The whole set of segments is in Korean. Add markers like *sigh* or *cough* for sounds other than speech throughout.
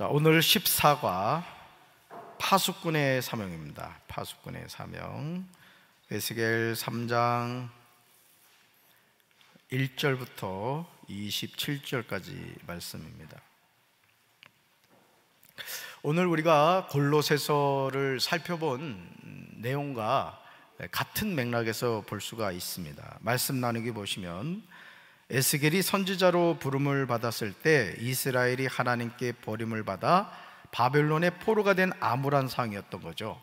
자, 오늘 14과 파수꾼의 사명입니다. 파수꾼의 사명. 에스겔 3장 1절부터 27절까지 말씀입니다. 오늘 우리가 골로새서를 살펴본 내용과 같은 맥락에서 볼 수가 있습니다. 말씀 나누기 보시면 에스겔이 선지자로 부름을 받았을 때 이스라엘이 하나님께 버림을 받아 바벨론의 포로가 된 암울한 상황이었던 거죠.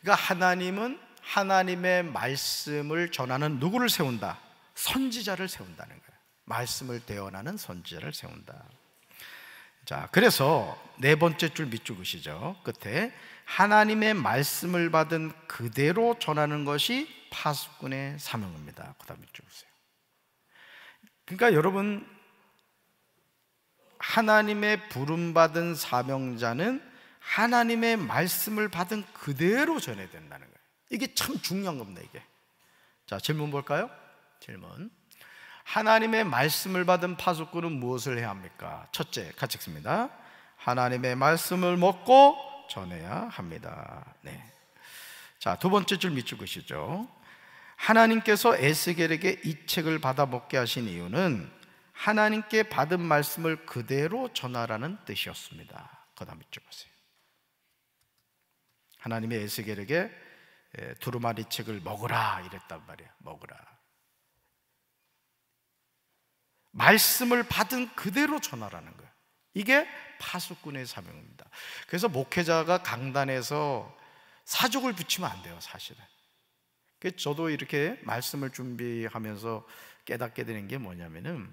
그러니까 하나님은 하나님의 말씀을 전하는 누구를 세운다? 선지자를 세운다는 거예요. 말씀을 대언하는 선지자를 세운다. 자, 그래서 네 번째 줄 밑줄 그시죠. 끝에 하나님의 말씀을 받은 그대로 전하는 것이 파수꾼의 사명입니다. 그다음 밑줄 보세요. 그러니까 여러분 하나님의 부름받은 사명자는 하나님의 말씀을 받은 그대로 전해야 된다는 거예요. 이게 참 중요한 겁니다, 이게. 자, 질문 볼까요? 질문. 하나님의 말씀을 받은 파수꾼은 무엇을 해야 합니까? 첫째, 같이 읽습니다. 하나님의 말씀을 먹고 전해야 합니다. 네. 자, 두 번째 줄 밑줄 것이죠. 하나님께서 에스겔에게 이 책을 받아 먹게 하신 이유는 하나님께 받은 말씀을 그대로 전하라는 뜻이었습니다. 그 다음 이쪽 보세요. 하나님이 에스겔에게 두루마리 책을 먹으라 이랬단 말이야. 먹으라. 말씀을 받은 그대로 전하라는 거야. 이게 파수꾼의 사명입니다. 그래서 목회자가 강단에서 사족을 붙이면 안 돼요, 사실은. 그 저도 이렇게 말씀을 준비하면서 깨닫게 되는 게 뭐냐면은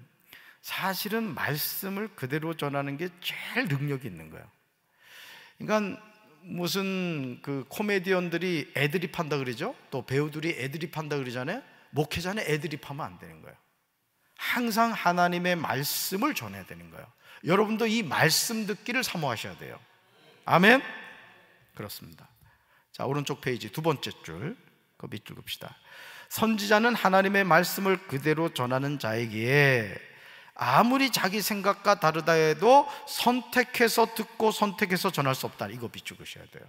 사실은 말씀을 그대로 전하는 게 제일 능력이 있는 거예요. 그러니까 무슨 그 코미디언들이 애드립 한다 그러죠? 또 배우들이 애드립 한다 그러잖아요? 목회자는 애드립 하면 안 되는 거예요. 항상 하나님의 말씀을 전해야 되는 거예요. 여러분도 이 말씀 듣기를 사모하셔야 돼요. 아멘? 그렇습니다. 자, 오른쪽 페이지 두 번째 줄. 그 밑줄 긋시다 선지자는 하나님의 말씀을 그대로 전하는 자이기에 아무리 자기 생각과 다르다 해도 선택해서 듣고 선택해서 전할 수 없다. 이거 비추으셔야 돼요.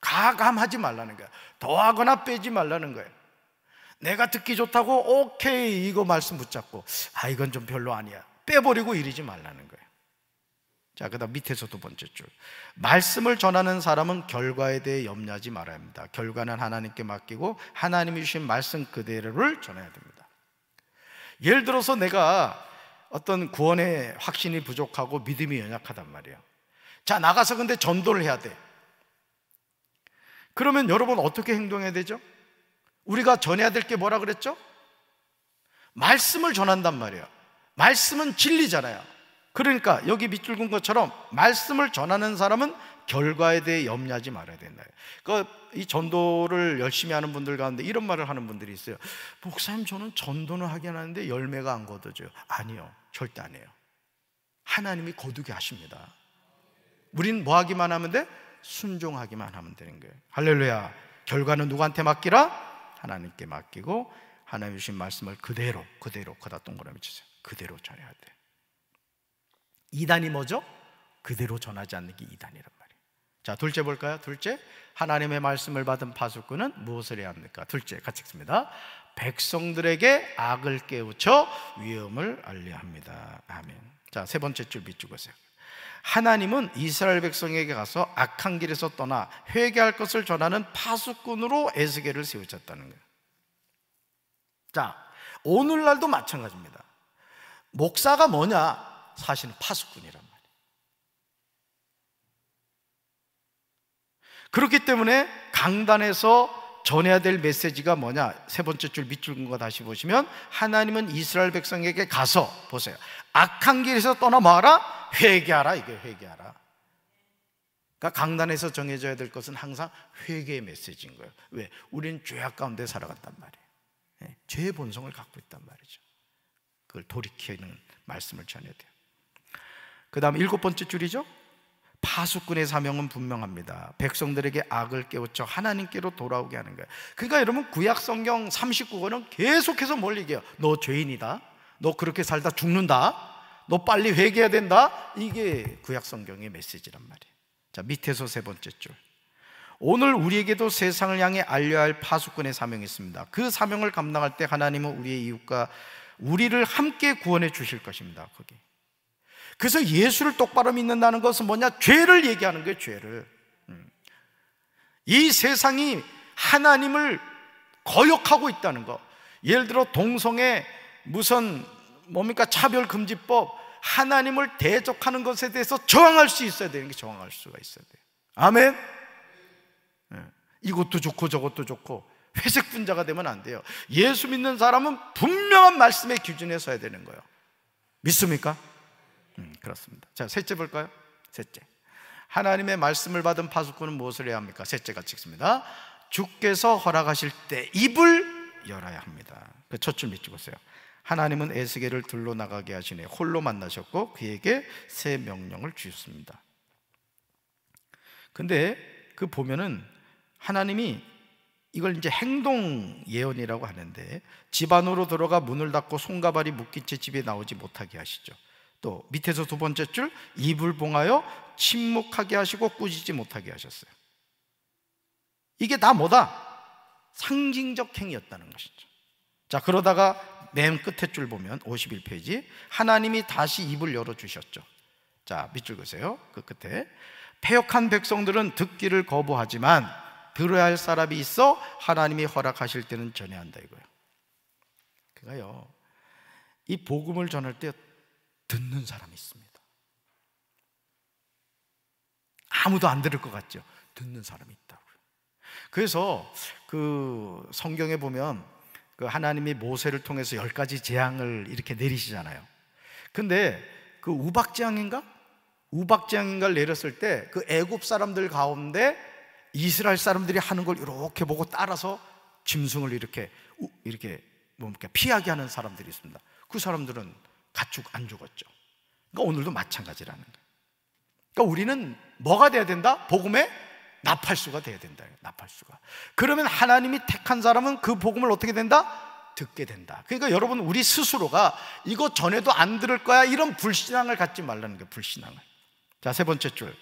가감하지 말라는 거야. 더하거나 빼지 말라는 거예요. 내가 듣기 좋다고 오케이 이거 말씀 붙잡고 아 이건 좀 별로 아니야. 빼버리고 이러지 말라는 거예요. 자, 그다음 밑에서 두 번째 줄. 말씀을 전하는 사람은 결과에 대해 염려하지 말아야 합니다. 결과는 하나님께 맡기고 하나님이 주신 말씀 그대로를 전해야 됩니다. 예를 들어서 내가 어떤 구원의 확신이 부족하고 믿음이 연약하단 말이에 자, 나가서 근데 전도를 해야 돼. 그러면 여러분 어떻게 행동해야 되죠? 우리가 전해야 될 게 뭐라 그랬죠? 말씀을 전한단 말이에 말씀은 진리잖아요. 그러니까 여기 밑줄 긋은 것처럼 말씀을 전하는 사람은 결과에 대해 염려하지 말아야 된다. 그이 전도를 열심히 하는 분들 가운데 이런 말을 하는 분들이 있어요. 목사님 저는 전도는 하긴 하는데 열매가 안 거두져요. 아니요. 절대 아니에요. 하나님이 거두게 하십니다. 우린 뭐 하기만 하면 돼? 순종하기만 하면 되는 거예요. 할렐루야. 결과는 누구한테 맡기라? 하나님께 맡기고 하나님 주신 말씀을 그대로 그대로 그다 동그라미 치세요. 그대로 전해야 돼. 이단이 뭐죠? 그대로 전하지 않는 게 이단이란 말이에요. 자, 둘째 볼까요? 둘째, 하나님의 말씀을 받은 파수꾼은 무엇을 해야 합니까? 둘째, 같이 읽습니다. 백성들에게 악을 깨우쳐 위험을 알려합니다. 아멘. 자, 세 번째 줄 밑줄 보세요. 하나님은 이스라엘 백성에게 가서 악한 길에서 떠나 회개할 것을 전하는 파수꾼으로 에스겔을 세우셨다는 거예요. 자, 오늘날도 마찬가지입니다. 목사가 뭐냐? 사실은 파수꾼이란 말이에요. 그렇기 때문에 강단에서 전해야 될 메시지가 뭐냐? 세 번째 줄밑줄거 다시 보시면 하나님은 이스라엘 백성에게 가서 보세요. 악한 길에서 떠나 마라 회개하라 이게 회개하라. 그러니까 강단에서 정해져야 될 것은 항상 회개의 메시지인 거예요. 왜? 우리는 죄악 가운데 살아간단 말이에요. 예, 죄의 본성을 갖고 있단 말이죠. 그걸 돌이키는 말씀을 전해야 돼요. 그 다음 일곱 번째 줄이죠. 파수꾼의 사명은 분명합니다. 백성들에게 악을 깨우쳐 하나님께로 돌아오게 하는 거예요. 그러니까 여러분 구약 성경 39권은 계속해서 뭘 얘기해요? 너 죄인이다. 너 그렇게 살다 죽는다. 너 빨리 회개해야 된다. 이게 구약 성경의 메시지란 말이에요. 자, 밑에서 세 번째 줄. 오늘 우리에게도 세상을 향해 알려야 할 파수꾼의 사명이 있습니다. 그 사명을 감당할 때 하나님은 우리의 이웃과 우리를 함께 구원해 주실 것입니다. 거기. 그래서 예수를 똑바로 믿는다는 것은 뭐냐? 죄를 얘기하는 거예요, 죄를. 음. 이 세상이 하나님을 거역하고 있다는 거. 예를 들어 동성애 무슨 뭡니까 차별금지법 하나님을 대적하는 것에 대해서 저항할 수 있어야 되는 게 저항할 수가 있어야 돼. 아멘. 예. 이것도 좋고 저것도 좋고 회색 분자가 되면 안 돼요. 예수 믿는 사람은 분명한 말씀의 기준에 서야 되는 거예요. 믿습니까? 음, 그렇습니다. 자, 셋째 볼까요? 셋째. 하나님의 말씀을 받은 파수꾼은 무엇을 해야 합니까? 셋째 가찍습니다 주께서 허락하실 때 입을 열어야 합니다. 그 첫줄 밑줄 보세요. 하나님은 에스겔을 둘러 나가게 하시네 홀로 만나셨고 그에게 새 명령을 주셨습니다. 근데 그 보면은 하나님이 이걸 이제 행동 예언이라고 하는데 집안으로 들어가 문을 닫고 손가 발이 묶인 채 집에 나오지 못하게 하시죠. 또 밑에서 두 번째 줄 입을 봉하여 침묵하게 하시고 꾸짖지 못하게 하셨어요. 이게 다 뭐다? 상징적 행위였다는 것이죠. 자, 그러다가 맨 끝에 줄 보면 51페이지 하나님이 다시 입을 열어 주셨죠. 자, 밑줄 그세요. 그 끝에 폐역한 백성들은 듣기를 거부하지만 들어야 할 사람이 있어 하나님이 허락하실 때는 전해 한다 이거예요. 그러요이 복음을 전할 때 듣는 사람이 있습니다. 아무도 안 들을 것 같죠? 듣는 사람이 있다고요. 그래서 그 성경에 보면 그 하나님이 모세를 통해서 열 가지 재앙을 이렇게 내리시잖아요. 근데 그 우박재앙인가? 우박재앙인가를 내렸을 때 그 애굽 사람들 가운데 이스라엘 사람들이 하는 걸 이렇게 보고 따라서 짐승을 이렇게 이렇게 뭡니까 뭐 피하게 하는 사람들이 있습니다. 그 사람들은 가축 안 죽었죠. 그러니까 오늘도 마찬가지라는 거예요. 그러니까 우리는 뭐가 돼야 된다? 복음의 나팔수가 돼야 된다. 나팔수가. 그러면 하나님이 택한 사람은 그 복음을 어떻게 된다? 듣게 된다. 그러니까 여러분 우리 스스로가 이거 전에도 안 들을 거야 이런 불신앙을 갖지 말라는 게 불신앙을. 자, 세 번째 줄.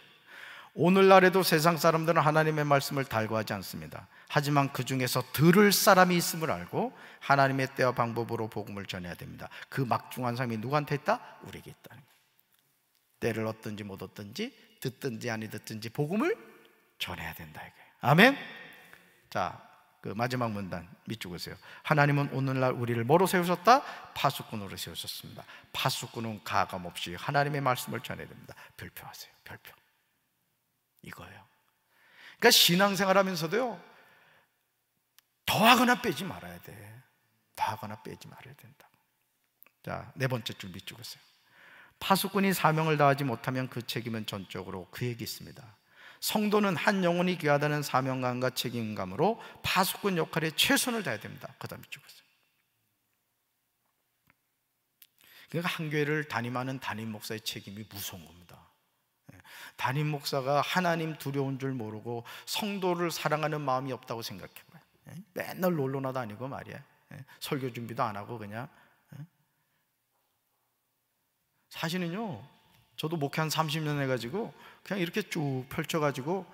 오늘날에도 세상 사람들은 하나님의 말씀을 달고하지 않습니다. 하지만 그 중에서 들을 사람이 있음을 알고 하나님의 때와 방법으로 복음을 전해야 됩니다. 그 막중한 삶이 누구한테 있다? 우리에게 있다. 때를 얻든지 못 얻든지 듣든지 아니 듣든지 복음을 전해야 된다 이게. 아멘. 자, 그 마지막 문단 밑줄 보세요. 하나님은 오늘날 우리를 뭐로 세우셨다? 파수꾼으로 세우셨습니다. 파수꾼은 가감 없이 하나님의 말씀을 전해야 됩니다. 별표하세요. 별표. 이거예요. 그러니까 신앙생활 하면서도요, 더하거나 빼지 말아야 돼. 더하거나 빼지 말아야 된다. 자, 네 번째 줄 밑줄 보세요. 파수꾼이 사명을 다하지 못하면 그 책임은 전적으로 그에게 있습니다. 성도는 한 영혼이 귀하다는 사명감과 책임감으로 파수꾼 역할에 최선을 다해야 됩니다. 그 다음에 쭉 보세요. 그러니까 한 교회를 담임하는 담임 목사의 책임이 무서운 겁니다. 담임 목사가 하나님 두려운 줄 모르고 성도를 사랑하는 마음이 없다고 생각해 봐요. 예? 맨날 놀러나 다니고 말이야. 예? 설교 준비도 안 하고 그냥. 예? 사실은요, 저도 목회 한 30년 해가지고 그냥 이렇게 쭉 펼쳐가지고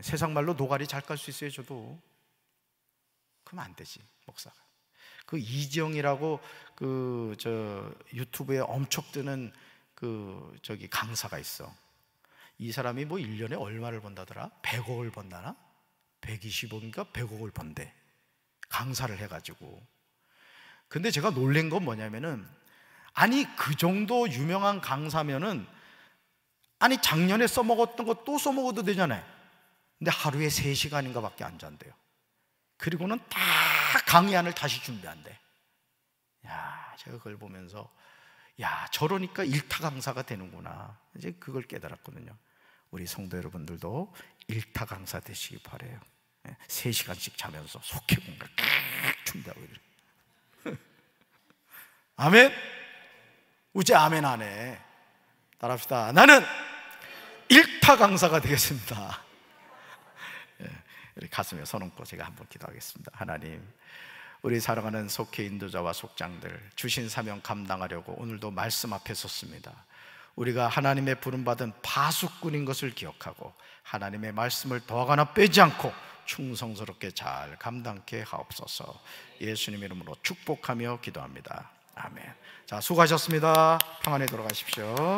세상 말로 노가리 잘 깔 수 있어요, 저도. 그러안 되지, 목사가. 그 이지영이라고 그 저 유튜브에 엄청 뜨는 그 저기 강사가 있어. 이 사람이 뭐 1년에 얼마를 번다더라? 100억을 번다나? 1 2 5억인가 100억을 번대. 강사를 해가지고. 근데 제가 놀란 건 뭐냐면은 아니 그 정도 유명한 강사면은 아니 작년에 써먹었던 거 또 써먹어도 되잖아요. 근데 하루에 3시간인가 밖에 안 잔대요. 그리고는 딱 강의 안을 다시 준비한대. 야, 제가 그걸 보면서 야, 저러니까 일타 강사가 되는구나. 이제 그걸 깨달았거든요. 우리 성도 여러분들도 일타 강사 되시기 바래요. 3시간씩 예, 자면서 속해 공부 춘다고 이래. 아멘. 우제 아멘 안 해. 따라합시다. 나는 일타 강사가 되겠습니다. 우리 *laughs* 예, 가슴에 손 얹고 제가 한번 기도하겠습니다. 하나님, 우리 사랑하는 속해 인도자와 속장들 주신 사명 감당하려고 오늘도 말씀 앞에 섰습니다. 우리가 하나님의 부름받은 파수꾼인 것을 기억하고 하나님의 말씀을 더하나 빼지 않고 충성스럽게 잘 감당케 하옵소서 예수님 이름으로 축복하며 기도합니다. 아멘. 자, 수고하셨습니다. 평안히 돌아가십시오.